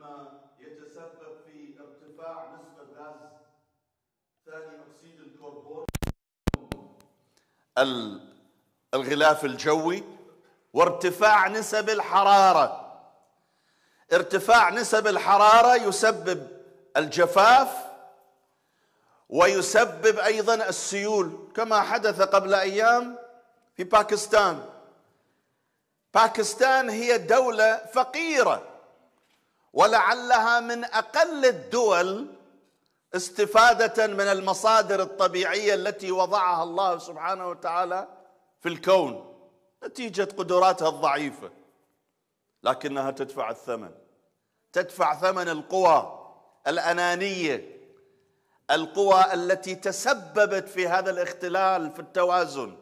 مما يتسبب في ارتفاع نسبة غاز ثاني أكسيد الكربون الغلاف الجوي وارتفاع نسب الحرارة ارتفاع نسب الحرارة يسبب الجفاف ويسبب أيضا السيول كما حدث قبل أيام في باكستان باكستان هي دولة فقيرة ولعلها من اقل الدول استفاده من المصادر الطبيعيه التي وضعها الله سبحانه وتعالى في الكون نتيجه قدراتها الضعيفه لكنها تدفع الثمن تدفع ثمن القوى الانانيه القوى التي تسببت في هذا الاختلال في التوازن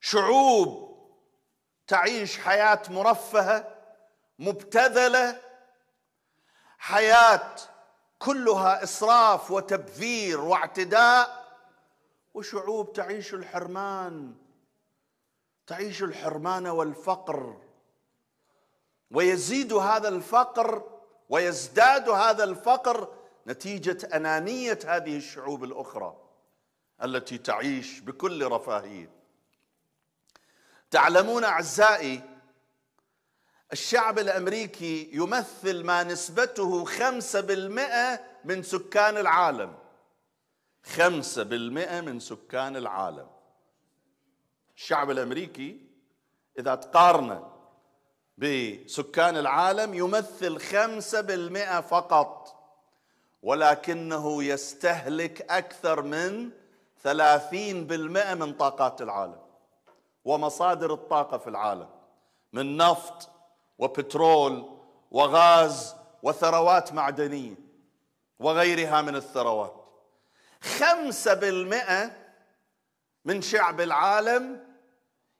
شعوب تعيش حياه مرفهه مبتذله حياه كلها اسراف وتبذير واعتداء وشعوب تعيش الحرمان تعيش الحرمان والفقر ويزيد هذا الفقر ويزداد هذا الفقر نتيجه انانيه هذه الشعوب الاخرى التي تعيش بكل رفاهيه تعلمون اعزائي الشعب الامريكي يمثل ما نسبته 5% من سكان العالم 5% من سكان العالم الشعب الامريكي اذا تقارنه بسكان العالم يمثل 5% فقط ولكنه يستهلك اكثر من 30% من طاقات العالم ومصادر الطاقه في العالم من نفط وبترول وغاز وثروات معدنيه وغيرها من الثروات خمسه بالمئه من شعب العالم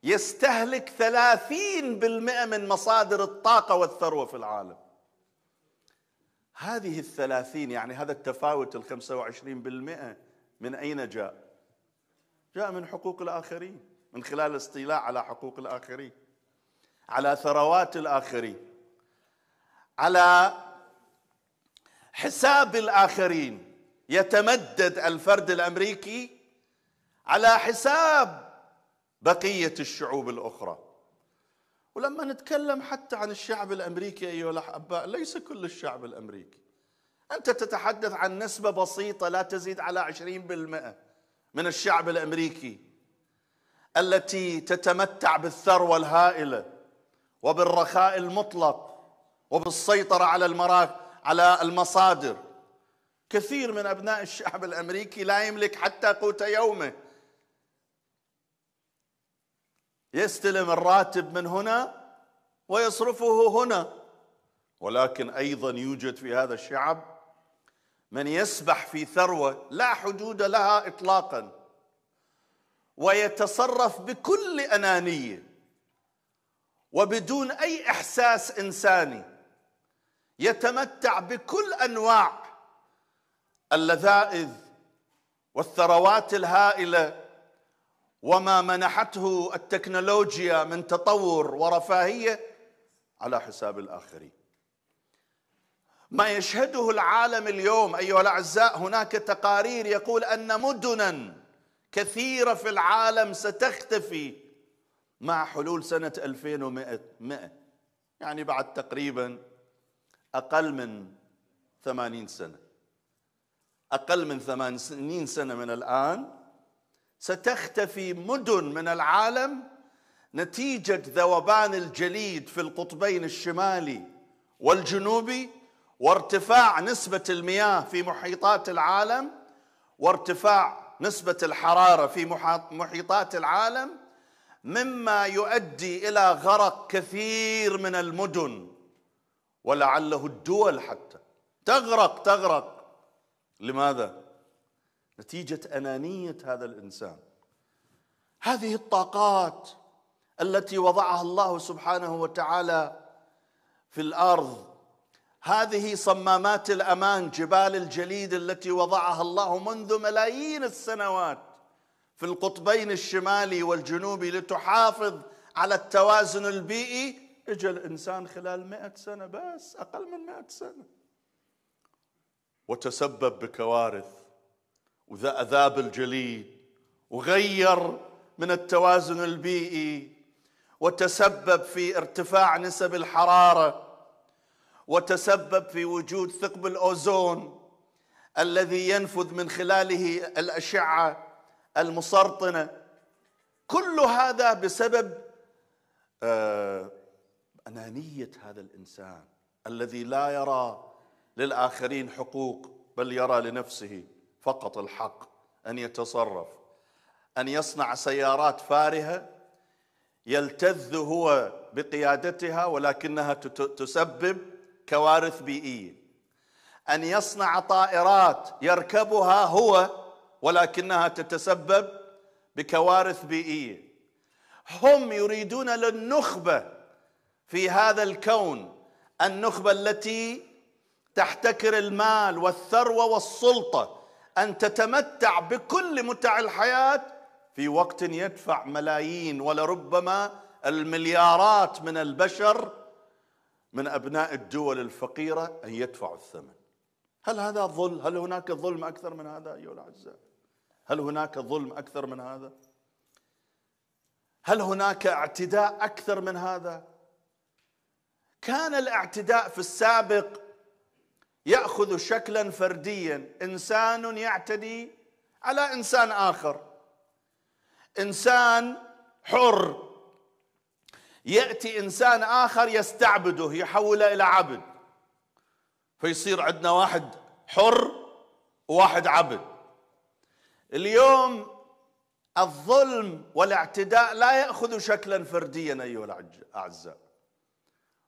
يستهلك ثلاثين بالمئه من مصادر الطاقه والثروه في العالم هذه الثلاثين يعني هذا التفاوت الخمسة وعشرين بالمئة من أين جاء؟ جاء من حقوق الآخرين من خلال الاستيلاء على حقوق الآخرين على ثروات الآخرين على حساب الآخرين يتمدد الفرد الأمريكي على حساب بقية الشعوب الأخرى ولما نتكلم حتى عن الشعب الأمريكي أيها الأحباء ليس كل الشعب الأمريكي أنت تتحدث عن نسبة بسيطة لا تزيد على 20% من الشعب الأمريكي التي تتمتع بالثروة الهائلة وبالرخاء المطلق وبالسيطرة على المراك على المصادر كثير من أبناء الشعب الأمريكي لا يملك حتى قوت يومه يستلم الراتب من هنا ويصرفه هنا ولكن أيضا يوجد في هذا الشعب من يسبح في ثروة لا حدود لها إطلاقا ويتصرف بكل أنانية وبدون اي احساس انساني يتمتع بكل انواع اللذائذ والثروات الهائله وما منحته التكنولوجيا من تطور ورفاهيه على حساب الاخرين ما يشهده العالم اليوم ايها الاعزاء هناك تقارير يقول ان مدنا كثيره في العالم ستختفي مع حلول سنة 2100 يعني بعد تقريبا أقل من 80 سنة أقل من 80 سنة من الآن ستختفي مدن من العالم نتيجة ذوبان الجليد في القطبين الشمالي والجنوبي وارتفاع نسبة المياه في محيطات العالم وارتفاع نسبة الحرارة في محيطات العالم مما يؤدي الى غرق كثير من المدن ولعله الدول حتى تغرق تغرق لماذا نتيجه انانيه هذا الانسان هذه الطاقات التي وضعها الله سبحانه وتعالى في الارض هذه صمامات الامان جبال الجليد التي وضعها الله منذ ملايين السنوات في القطبين الشمالي والجنوبي لتحافظ على التوازن البيئي اجى الانسان خلال مئة سنة بس اقل من مئة سنة وتسبب بكوارث وذاب الجليد وغير من التوازن البيئي وتسبب في ارتفاع نسب الحراره وتسبب في وجود ثقب الاوزون الذي ينفذ من خلاله الاشعه المسرطنه كل هذا بسبب آه، انانيه هذا الانسان الذي لا يرى للاخرين حقوق بل يرى لنفسه فقط الحق ان يتصرف ان يصنع سيارات فارهه يلتذ هو بقيادتها ولكنها تسبب كوارث بيئيه ان يصنع طائرات يركبها هو ولكنها تتسبب بكوارث بيئيه هم يريدون للنخبه في هذا الكون النخبه التي تحتكر المال والثروه والسلطه ان تتمتع بكل متع الحياه في وقت يدفع ملايين ولربما المليارات من البشر من ابناء الدول الفقيره ان يدفعوا الثمن هل هذا ظلم؟ هل هناك ظلم أكثر من هذا أيها الأعزاء؟ هل هناك ظلم أكثر من هذا؟ هل هناك اعتداء أكثر من هذا؟ كان الاعتداء في السابق يأخذ شكلا فرديا إنسان يعتدي على إنسان آخر إنسان حر يأتي إنسان آخر يستعبده يحوله إلى عبد فيصير عندنا واحد حر وواحد عبد اليوم الظلم والاعتداء لا ياخذ شكلا فرديا ايها الاعزاء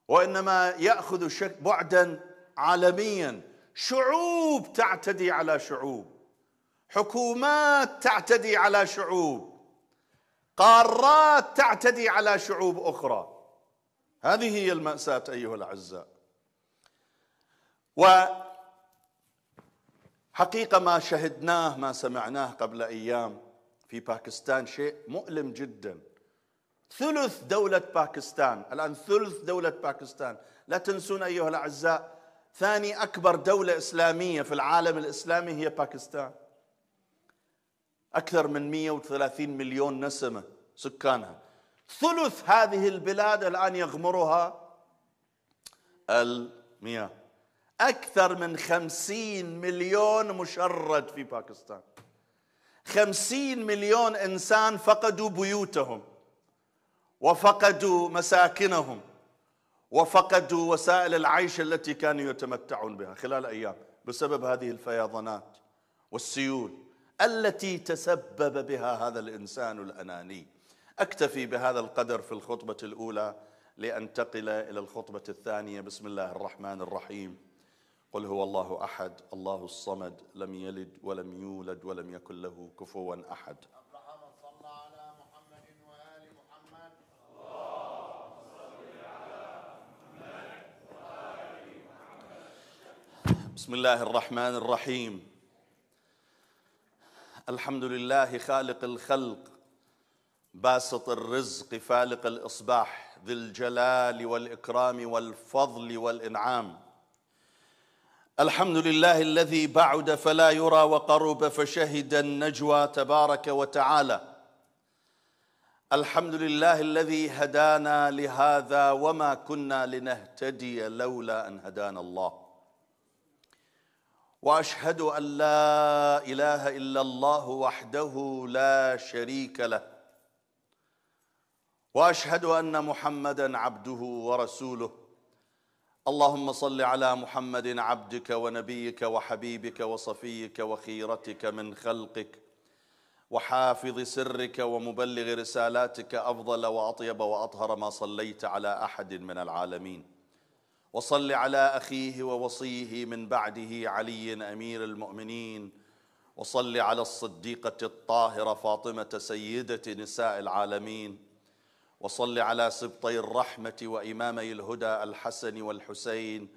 وانما ياخذ شك بعدا عالميا شعوب تعتدي على شعوب حكومات تعتدي على شعوب قارات تعتدي على شعوب اخرى هذه هي الماساه ايها الاعزاء وحقيقة ما شهدناه ما سمعناه قبل أيام في باكستان شيء مؤلم جدا ثلث دولة باكستان الآن ثلث دولة باكستان لا تنسون أيها الأعزاء ثاني أكبر دولة إسلامية في العالم الإسلامي هي باكستان أكثر من 130 مليون نسمة سكانها ثلث هذه البلاد الآن يغمرها المياه أكثر من خمسين مليون مشرد في باكستان خمسين مليون إنسان فقدوا بيوتهم وفقدوا مساكنهم وفقدوا وسائل العيش التي كانوا يتمتعون بها خلال أيام بسبب هذه الفيضانات والسيول التي تسبب بها هذا الإنسان الأناني أكتفي بهذا القدر في الخطبة الأولى لأنتقل إلى الخطبة الثانية بسم الله الرحمن الرحيم قل هو الله احد الله الصمد لم يلد ولم يولد ولم يكن له كفوا احد بسم الله الرحمن الرحيم الحمد لله خالق الخلق باسط الرزق فالق الاصباح ذي الجلال والاكرام والفضل والانعام الحمد لله الذي بعد فلا يرى وقرب فشهد النجوى تبارك وتعالى الحمد لله الذي هدانا لهذا وما كنا لنهتدي لولا ان هدانا الله واشهد ان لا اله الا الله وحده لا شريك له واشهد ان محمدا عبده ورسوله اللهم صل على محمد عبدك ونبيك وحبيبك وصفيك وخيرتك من خلقك وحافظ سرك ومبلغ رسالاتك افضل واطيب واطهر ما صليت على احد من العالمين وصل على اخيه ووصيه من بعده علي امير المؤمنين وصل على الصديقه الطاهره فاطمه سيده نساء العالمين وصل على سبطي الرحمة وإمامي الهدى الحسن والحسين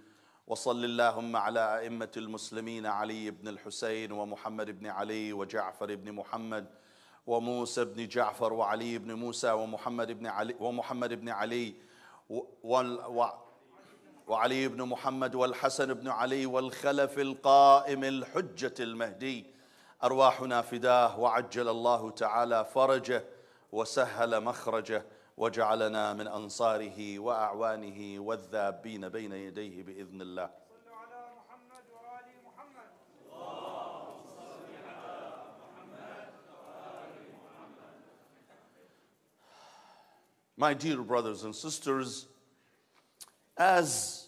وصل اللهم على أئمة المسلمين علي بن الحسين ومحمد بن علي وجعفر بن محمد وموسى بن جعفر وعلي بن موسى ومحمد بن علي ومحمد بن علي وعلي بن محمد والحسن بن علي والخلف القائم الحجة المهدي أرواحنا فداه وعجل الله تعالى فرجه وسهل مخرجه وجعلنا من أنصاره وأعوانه والذابين بين يديه بإذن الله My dear brothers and sisters, as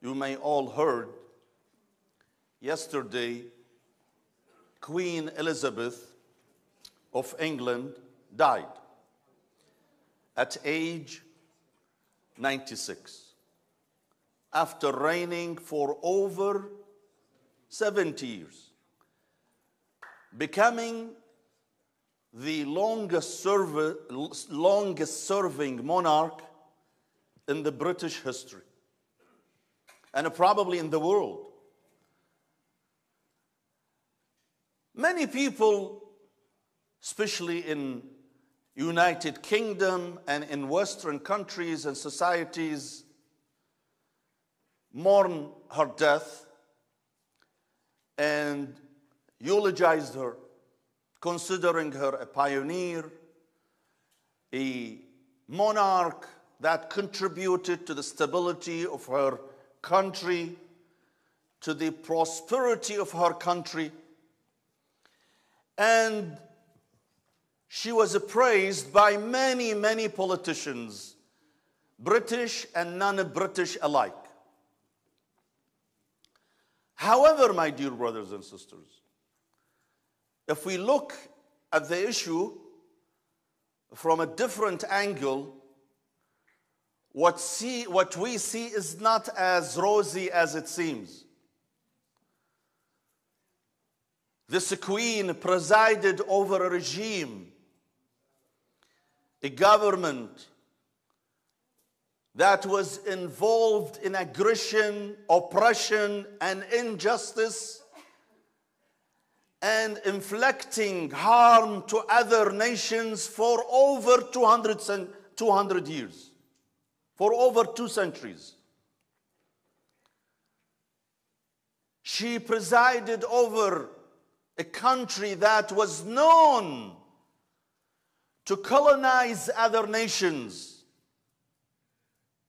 you may all heard, yesterday, Queen Elizabeth of England died at age 96 after reigning for over 70 years, becoming the longest, serve, longest serving monarch in the British history and probably in the world. Many people, especially in United Kingdom and in Western countries and societies mourn her death and eulogized her, considering her a pioneer, a monarch that contributed to the stability of her country, to the prosperity of her country. And she was appraised by many, many politicians, British and non British alike. However, my dear brothers and sisters, if we look at the issue from a different angle, what, see, what we see is not as rosy as it seems. This queen presided over a regime a government that was involved in aggression, oppression, and injustice, and inflicting harm to other nations for over 200, 200 years, for over two centuries. She presided over a country that was known to colonize other nations,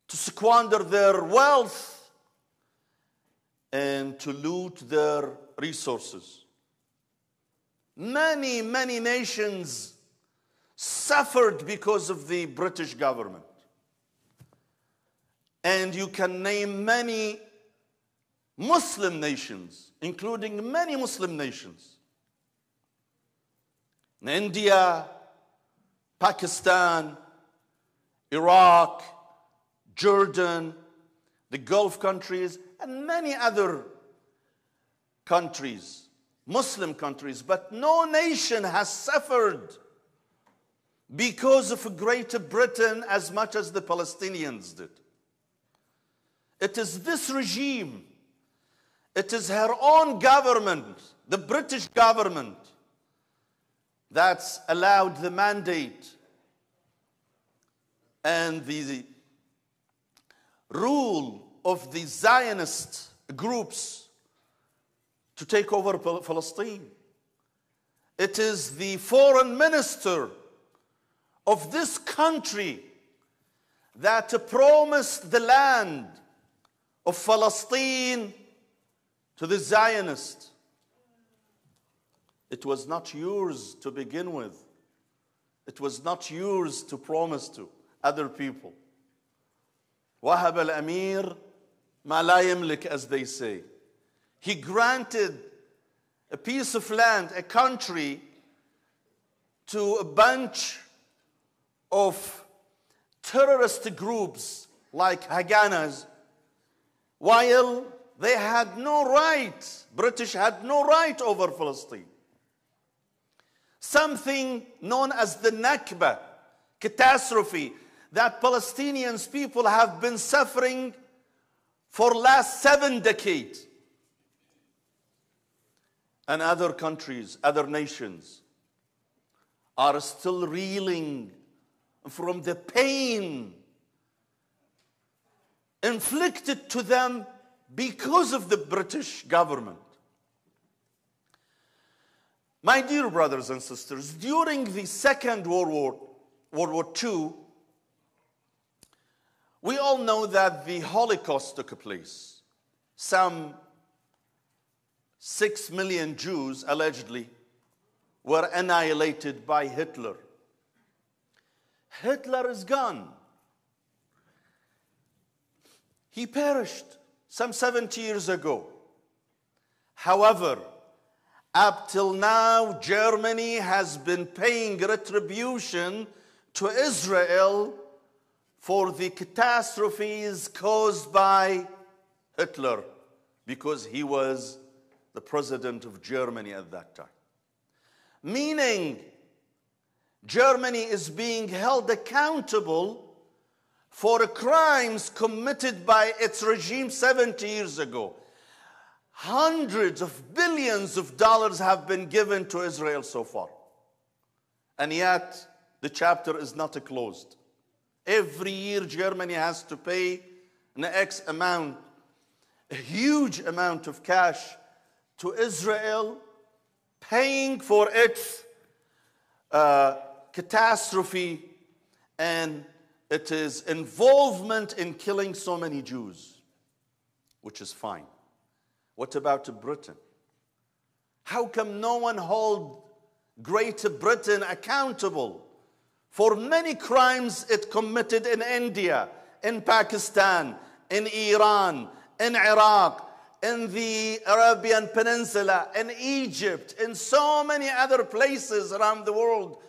to squander their wealth, and to loot their resources. Many, many nations suffered because of the British government. And you can name many Muslim nations, including many Muslim nations. In India, Pakistan, Iraq, Jordan, the Gulf countries, and many other countries, Muslim countries, but no nation has suffered because of Greater Britain as much as the Palestinians did. It is this regime, it is her own government, the British government, that's allowed the mandate and the rule of the Zionist groups to take over Palestine. It is the foreign minister of this country that promised the land of Palestine to the Zionists. It was not yours to begin with. It was not yours to promise to other people. Wahhab al Amir, Malayimlik, as they say. He granted a piece of land, a country to a bunch of terrorist groups like Haganas, while they had no right, British had no right over Palestine something known as the Nakba, catastrophe that Palestinians people have been suffering for last seven decades. And other countries, other nations are still reeling from the pain inflicted to them because of the British government. My dear brothers and sisters, during the Second World War, World War II, we all know that the Holocaust took place. Some six million Jews allegedly were annihilated by Hitler. Hitler is gone. He perished some 70 years ago. However, up till now, Germany has been paying retribution to Israel for the catastrophes caused by Hitler because he was the president of Germany at that time. Meaning, Germany is being held accountable for crimes committed by its regime 70 years ago hundreds of billions of dollars have been given to Israel so far. And yet, the chapter is not closed. Every year, Germany has to pay an X amount, a huge amount of cash to Israel, paying for its uh, catastrophe and it is involvement in killing so many Jews, which is fine. What about Britain? How come no one hold Great Britain accountable for many crimes it committed in India, in Pakistan, in Iran, in Iraq, in the Arabian Peninsula, in Egypt, in so many other places around the world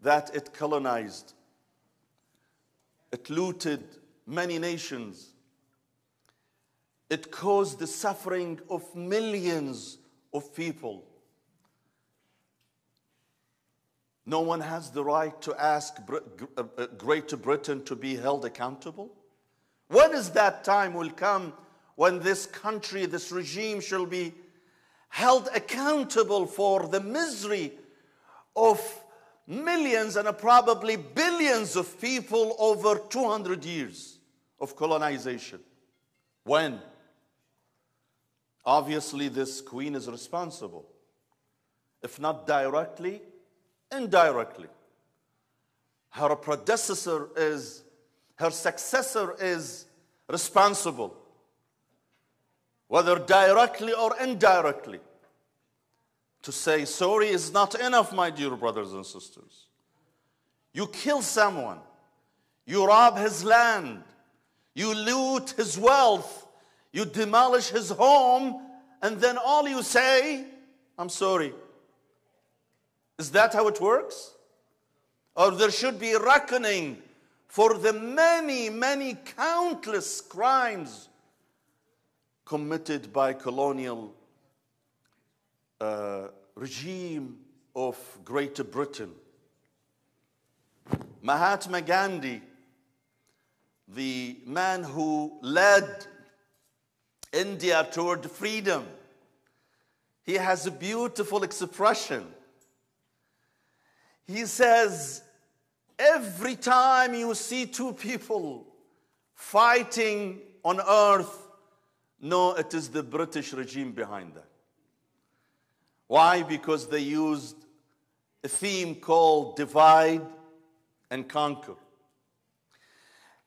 that it colonized. It looted many nations. It caused the suffering of millions of people. No one has the right to ask uh, uh, Great Britain to be held accountable. When is that time will come when this country, this regime shall be held accountable for the misery of millions and probably billions of people over 200 years of colonization? When? Obviously, this queen is responsible, if not directly, indirectly. Her predecessor is, her successor is responsible, whether directly or indirectly. To say sorry is not enough, my dear brothers and sisters. You kill someone, you rob his land, you loot his wealth you demolish his home, and then all you say, I'm sorry. Is that how it works? Or there should be reckoning for the many, many countless crimes committed by colonial uh, regime of Greater Britain. Mahatma Gandhi, the man who led India toward freedom. He has a beautiful expression. He says, Every time you see two people fighting on earth, no, it is the British regime behind that. Why? Because they used a theme called divide and conquer.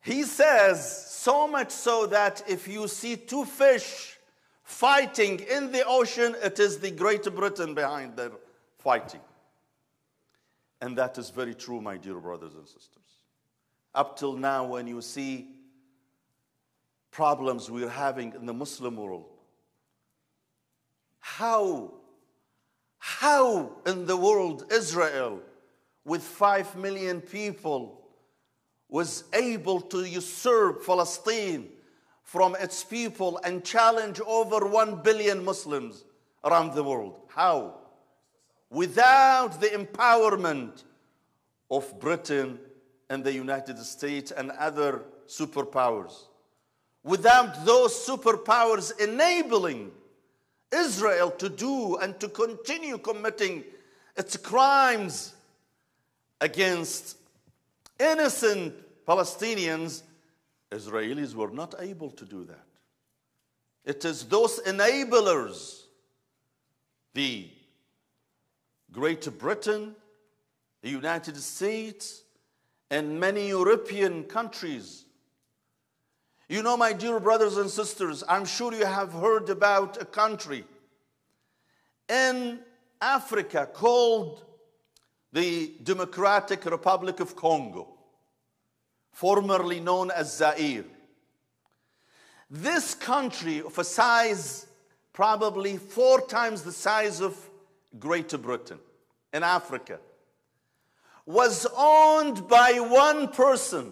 He says, so much so that if you see two fish fighting in the ocean, it is the Great Britain behind their fighting. And that is very true, my dear brothers and sisters. Up till now, when you see problems we're having in the Muslim world, how, how in the world Israel, with five million people, was able to usurp Palestine from its people and challenge over 1 billion Muslims around the world. How? Without the empowerment of Britain and the United States and other superpowers. Without those superpowers enabling Israel to do and to continue committing its crimes against innocent Palestinians, Israelis were not able to do that. It is those enablers, the Great Britain, the United States, and many European countries. You know, my dear brothers and sisters, I'm sure you have heard about a country in Africa called the Democratic Republic of Congo, formerly known as Zaire. This country of a size probably four times the size of Greater Britain in Africa was owned by one person,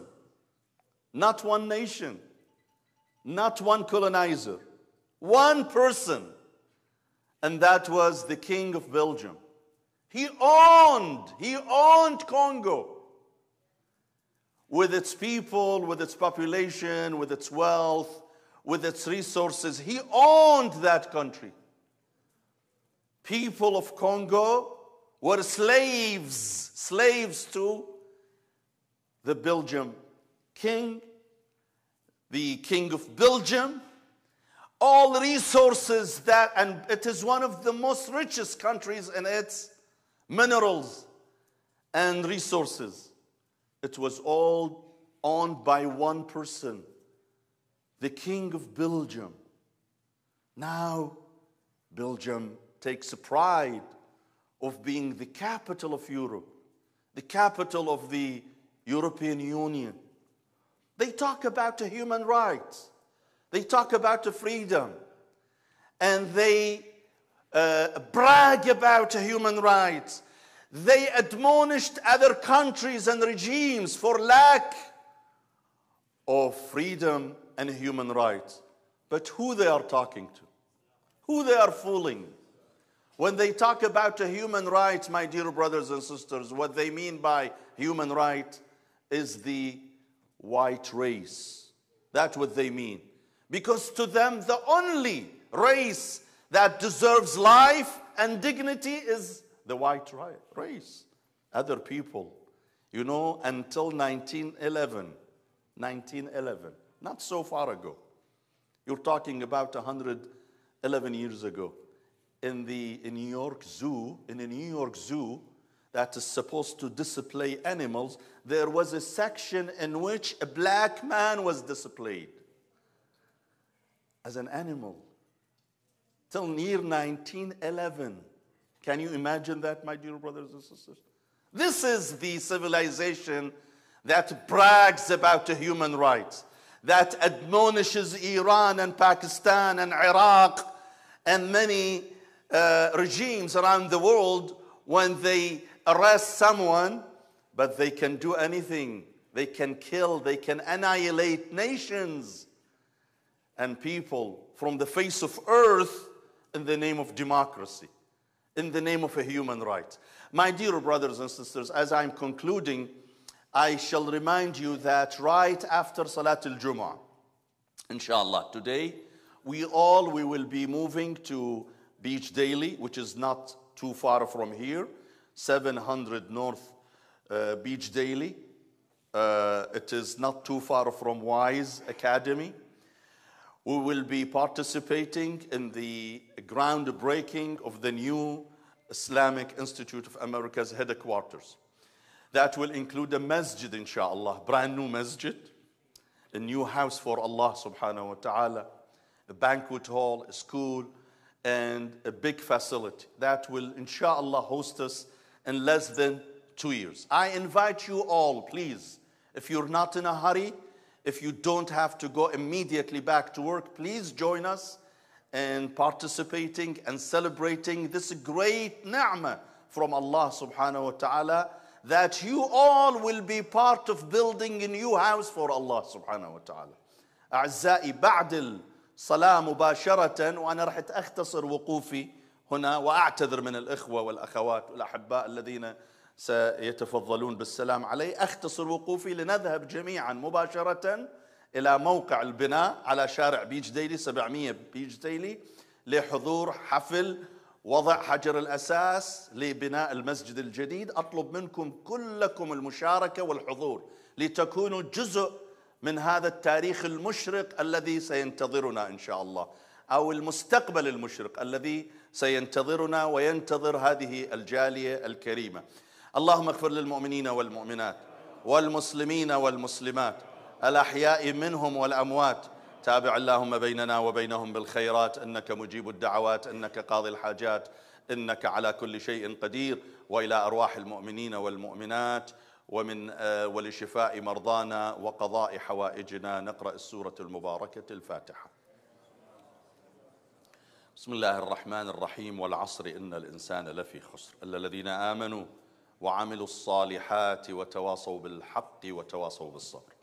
not one nation, not one colonizer, one person, and that was the King of Belgium. He owned, he owned Congo with its people, with its population, with its wealth, with its resources. He owned that country. People of Congo were slaves, slaves to the Belgium king, the king of Belgium. All resources that, and it is one of the most richest countries in its minerals, and resources. It was all owned by one person, the king of Belgium. Now, Belgium takes pride of being the capital of Europe, the capital of the European Union. They talk about the human rights. They talk about the freedom. And they uh, brag about human rights. They admonished other countries and regimes for lack of freedom and human rights. But who they are talking to? Who they are fooling? When they talk about human rights, my dear brothers and sisters, what they mean by human right is the white race. That's what they mean. Because to them, the only race that deserves life and dignity is the white race, other people. You know, until 1911, 1911, not so far ago. You're talking about 111 years ago. In the in New York Zoo, in the New York Zoo that is supposed to display animals, there was a section in which a black man was displayed as an animal till near 1911. Can you imagine that, my dear brothers and sisters? This is the civilization that brags about human rights, that admonishes Iran and Pakistan and Iraq and many uh, regimes around the world when they arrest someone, but they can do anything. They can kill, they can annihilate nations and people from the face of earth in the name of democracy, in the name of a human right. My dear brothers and sisters, as I'm concluding, I shall remind you that right after Salat al Jum'ah, inshallah, today we all we will be moving to Beach Daily, which is not too far from here, 700 North uh, Beach Daily. Uh, it is not too far from Wise Academy. We will be participating in the groundbreaking of the new Islamic Institute of America's headquarters. That will include a masjid, inshallah, brand new masjid, a new house for Allah subhanahu wa ta'ala, a banquet hall, a school, and a big facility that will, inshallah, host us in less than two years. I invite you all, please, if you're not in a hurry, if you don't have to go immediately back to work, please join us in participating and celebrating this great ni'mah from Allah subhanahu wa ta'ala that you all will be part of building a new house for Allah subhanahu wa ta'ala. أعزائي بعد الصلاة مباشرة وأنا راح أختصر وقوفي هنا وأعتذر من الإخوة والأخوات والأحباء الذين سيتفضلون بالسلام علي أختصر وقوفي لنذهب جميعا مباشرة إلى موقع البناء على شارع بيج ديلي 700 بيج ديلي لحضور حفل وضع حجر الأساس لبناء المسجد الجديد أطلب منكم كلكم المشاركة والحضور لتكونوا جزء من هذا التاريخ المشرق الذي سينتظرنا إن شاء الله أو المستقبل المشرق الذي سينتظرنا وينتظر هذه الجالية الكريمة اللهم اغفر للمؤمنين والمؤمنات والمسلمين والمسلمات الاحياء منهم والاموات تابع اللهم بيننا وبينهم بالخيرات انك مجيب الدعوات انك قاضي الحاجات انك على كل شيء قدير والى ارواح المؤمنين والمؤمنات ومن آه، ولشفاء مرضانا وقضاء حوائجنا نقرا السوره المباركه الفاتحه بسم الله الرحمن الرحيم والعصر ان الانسان لفي خسر الا الذين امنوا وعملوا الصالحات وتواصوا بالحق وتواصوا بالصبر